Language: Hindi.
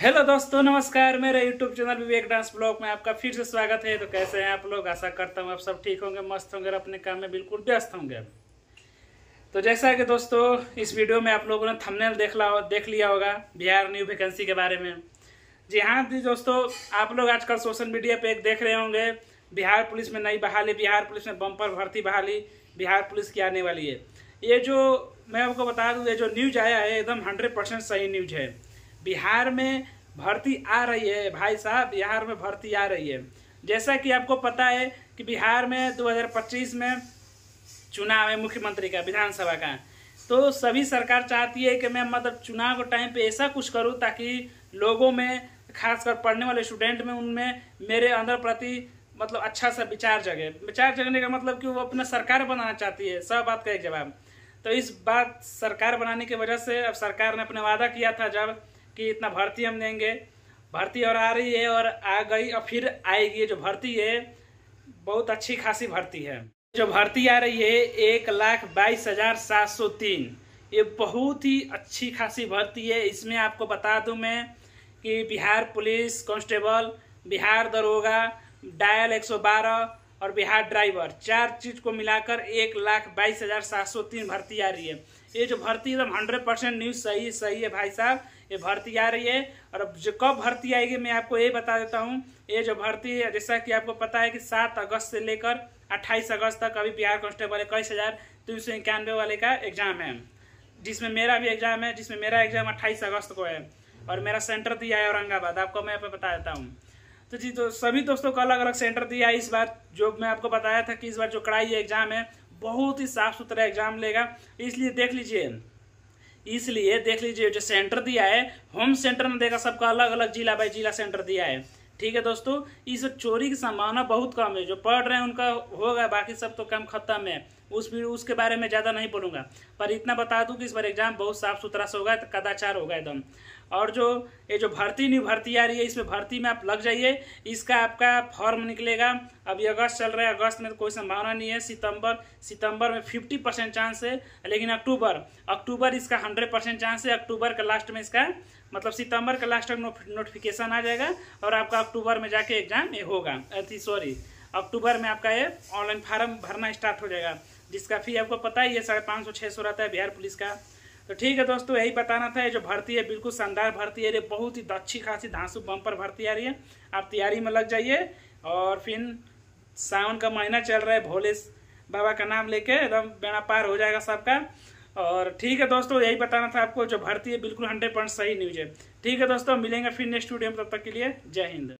हेलो दोस्तों नमस्कार मेरे YouTube channel Vivek dance blog में आपका फिर से स्वागत है तो कैसे हैं आप लोग आशा करता हूँ आप सब ठीक होंगे मस्त होंगे और अपने काम में बिल्कुल व्यस्त होंगे तो जैसा कि दोस्तों इस वीडियो में आप लोगों ने थंबनेल देख ला देख लिया होगा बिहार न्यू वैकेंसी के बारे में जी हाँ जी दोस्तों आप लोग आजकल सोशल मीडिया पर एक देख रहे होंगे बिहार पुलिस में नई बहाली बिहार पुलिस में बम्पर भर्ती बहाली बिहार पुलिस की आने वाली है ये जो मैं आपको बता दूँ ये जो न्यूज आया है एकदम हंड्रेड परसेंट सही न्यूज है बिहार में भर्ती आ रही है भाई साहब बिहार में भर्ती आ रही है जैसा कि आपको पता है कि बिहार में 2025 में चुनाव है मुख्यमंत्री का विधानसभा का तो सभी सरकार चाहती है कि मैं मतलब चुनाव के टाइम पे ऐसा कुछ करूं ताकि लोगों में खासकर पढ़ने वाले स्टूडेंट में उनमें मेरे अंदर प्रति मतलब अच्छा सा विचार जगे विचार जगने का मतलब कि वो अपना सरकार बनाना चाहती है सब बात का एक जवाब तो इस बात सरकार बनाने की वजह से अब सरकार ने अपने वादा किया था जब कि इतना भर्ती हम देंगे भर्ती और आ रही है और आ गई और फिर आएगी जो भर्ती है बहुत अच्छी खासी भर्ती है जो भर्ती आ रही है एक लाख बाईस हजार सात सौ तीन ये बहुत ही अच्छी खासी भर्ती है इसमें आपको बता दूं मैं कि बिहार पुलिस कांस्टेबल बिहार दरोगा डायल 112 और बिहार ड्राइवर चार चीज को मिलाकर एक लाख बाईस हजार सात सौ तीन भर्ती आ रही है ये जो भर्ती एकदम हंड्रेड परसेंट न्यूज सही सही है भाई साहब ये भर्ती आ रही है और अब जो कब भर्ती आएगी मैं आपको ये बता देता हूँ ये जो भर्ती है जैसा कि आपको पता है कि सात अगस्त से लेकर अट्ठाईस अगस्त तक अभी बिहार कॉन्स्टेबल इक्कीस हज़ार तीन सौ इक्यानवे वाले का एग्जाम है जिसमें मेरा भी एग्जाम है जिसमें मेरा एग्जाम अट्ठाईस अगस्त को है और मेरा सेंटर दिया है औरंगाबाद आपको मैं यहाँ बता देता हूँ तो जी तो सभी दोस्तों का अलग अलग सेंटर दिया है इस बार जो मैं आपको बताया था कि इस बार जो कड़ाई एग्जाम है बहुत ही साफ सुथरा एग्जाम लेगा इसलिए देख लीजिए इसलिए देख लीजिए जो सेंटर दिया है होम सेंटर में देगा सबका अलग अलग जिला बाई जिला सेंटर दिया है ठीक है दोस्तों इस चोरी की संभावना बहुत कम है जो पढ़ रहे हैं उनका होगा बाकी सब तो कम खत्म है उस उसके बारे में ज़्यादा नहीं बोलूँगा पर इतना बता दूँ कि इस बार एग्जाम बहुत साफ सुथरा से होगा कदाचार होगा एकदम और जो ये जो भर्ती नहीं भर्ती आ रही है इसमें भर्ती में आप लग जाइए इसका आपका फॉर्म निकलेगा अभी अगस्त चल रहा है अगस्त में तो कोई संभावना नहीं है सितंबर सितंबर में 50 परसेंट चांस है लेकिन अक्टूबर अक्टूबर इसका 100 परसेंट चांस है अक्टूबर का लास्ट में इसका मतलब सितंबर का लास्ट तक नोटिफिकेशन आ जाएगा और आपका अक्टूबर में जाके एग्जाम ये होगा सॉरी अक्टूबर में आपका ये ऑनलाइन फार्म भरना स्टार्ट हो जाएगा जिसका फी आपको पता ही है साढ़े पाँच सौ छः सौ रहता है बिहार पुलिस का तो ठीक है दोस्तों यही बताना था ये जो भर्ती है बिल्कुल शानदार भर्ती है ये बहुत ही अच्छी खासी धांसू बम्पर भर्ती आ रही है आप तैयारी में लग जाइए और फिर सावन का महीना चल रहा है भोले बाबा का नाम लेके एकदम बेड़ा पार हो जाएगा सबका और ठीक है दोस्तों यही बताना था आपको जो भर्ती है बिल्कुल हंड्रेड परसेंट सही न्यूज है ठीक है दोस्तों मिलेंगे फिर नेक्स्ट वीडियो में तब तक के लिए जय हिंद